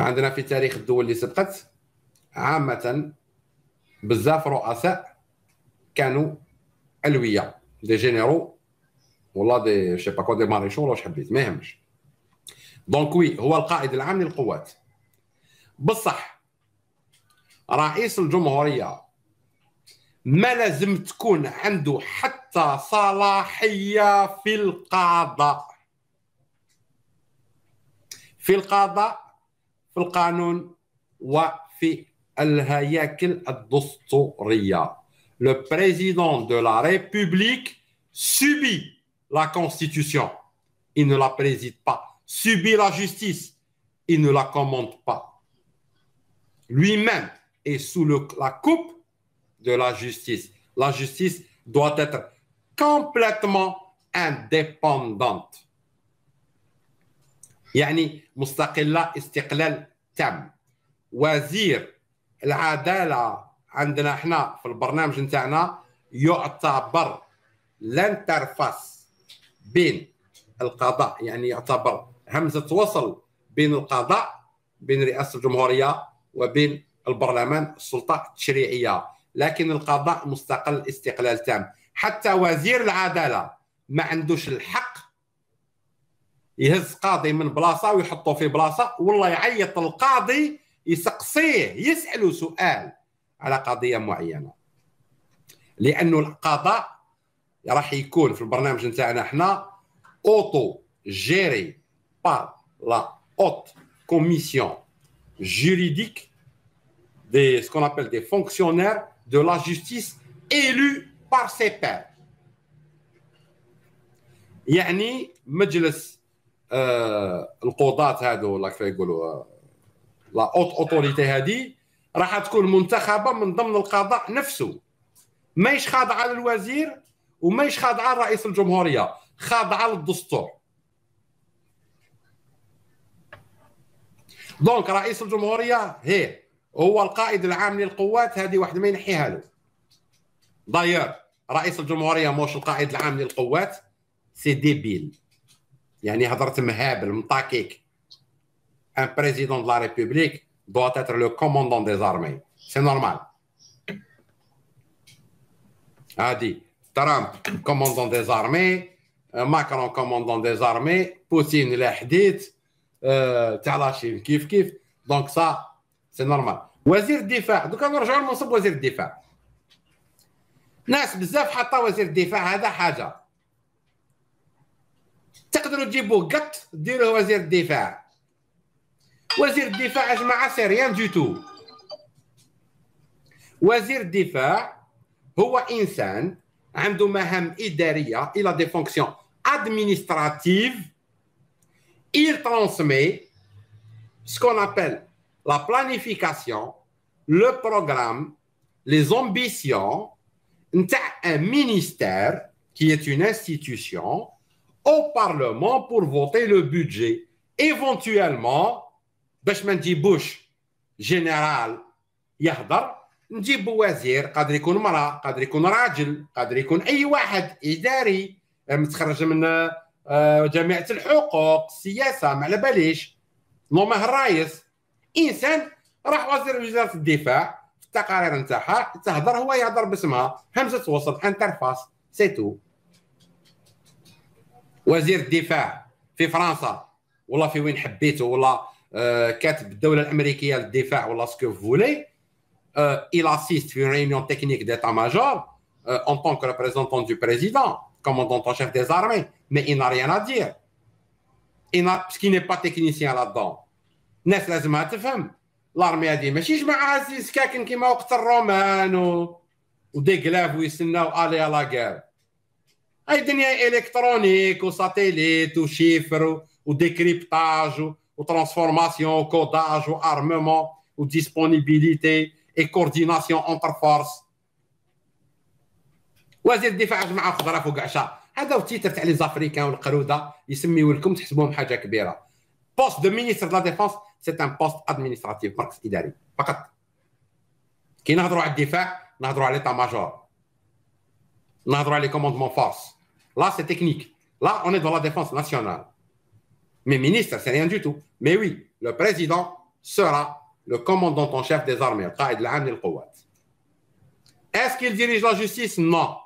عندنا في تاريخ الدول اللي سبقت عامة بزاف رؤساء كانوا ألوية دي جينيرو ولا دي شي با كو دي ماريشو ولا واش حبيت ما يهمش دونك وي هو القائد العام للقوات بصح رئيس الجمهورية ما لازم تكون عنده حتى صلاحية في القضاء في القضاء le président de la République subit la Constitution. Il ne la préside pas. Subit la justice. Il ne la commande pas. Lui-même est sous la coupe de la justice. La justice doit être complètement indépendante. يعني مستقله استقلال تام وزير العداله عندنا احنا في البرنامج نتاعنا يعتبر لانترفاس بين القضاء يعني يعتبر همزه وصل بين القضاء بين رئاسه الجمهوريه وبين البرلمان السلطه التشريعيه لكن القضاء مستقل استقلال تام حتى وزير العداله ما عندوش الحق يهز قاضي من بلاصه ويحطه في بلاصه والله يعيط القاضي يسقسيه يساله سؤال على قضيه معينه لأن القضاء راح يكون في البرنامج نتاعنا حنا اوتو جيري بار لا اوت كوميسيون جوريديك دي سكون ابل دي فونكسيونير دو لا جوستيس ايلو بار سي بير يعني مجلس آه، القضاة هذو ولا كيف يقولوا آه، لا اوت اوتوريتي هادي راح تكون منتخبه من ضمن القضاء نفسه ماهيش خاضعه للوزير وماهيش خاضعه لرئيس الجمهوريه خاضعه للدستور دونك رئيس الجمهوريه هي هو القائد العام للقوات هذه واحد ما ينحيها له داير رئيس الجمهوريه موش القائد العام للقوات سي ديبيل يعني هضرت مهابل مطاكيك ان بريزيدون دو لا ريبوبليك دو اتر لو كوموندون دي زارمي سي نورمال هادي ترامب كوموندون دي زارمي ماكرون كوموندون دي زارمي بوتين لا حديث تاع لاشين كيف كيف دونك سا سي نورمال وزير الدفاع دوكا نرجعوا لمنصب وزير الدفاع ناس بزاف حاطه وزير الدفاع هذا حاجه تقدروا تجيبوا قط ديروه وزير الدفاع وزير الدفاع وزير الدفاع هو انسان عنده il transmet ce qu'on appelle la planification, le programme, les ambitions un ministère qui est une institution au Parlement pour voter le budget. Éventuellement, ما Bush, général Yahdar, نجيب وزير قادر يكون مرأة قادر يكون راجل قادر يكون أي واحد إداري متخرج من جامعة الحقوق السياسة ما على باليش نومه الرايس، إنسان راح وزير وزارة الدفاع في التقارير نتاعها تهضر هو يهضر باسمها همزة وسط انترفاس سي تو. وزير الدفاع في فرنسا ولا في وين حبيتو ولا آه، كاتب الدوله الامريكيه للدفاع ولا سكو فولي il assiste في ريونيون تكنيك d'état ماجور اون tant ريبريزونتون دو بريزيدون président commandant شيف chef des armées mais il n'a rien à dire il n'a ce qui n'est pas technicien la لازمها تفهم لارمي هادي ماشي جماعه سكاكن كيما وقت الرومان و ودي كلاف ويستناو الي لا غير Il y données électroniques, ou satellites, ou chiffres, ou décryptage, ou transformation, ou codage, ou armement, ou disponibilité et coordination entre forces. Il y a des choses qui sont les Africains, qui sont les Africains, qui sont les Africains, qui sont les Africains, qui sont les Africains. Le poste de ministre de la Défense, c'est un poste administratif, Marx Idari. Qui le droit de la défense, il a droit à l'état-major. Il a droit à le commandement de force. Là, c'est technique. Là, on est dans la défense nationale. Mais ministre, c'est rien du tout. Mais oui, le président sera le commandant en chef des armées, Est-ce qu'il dirige la justice Non.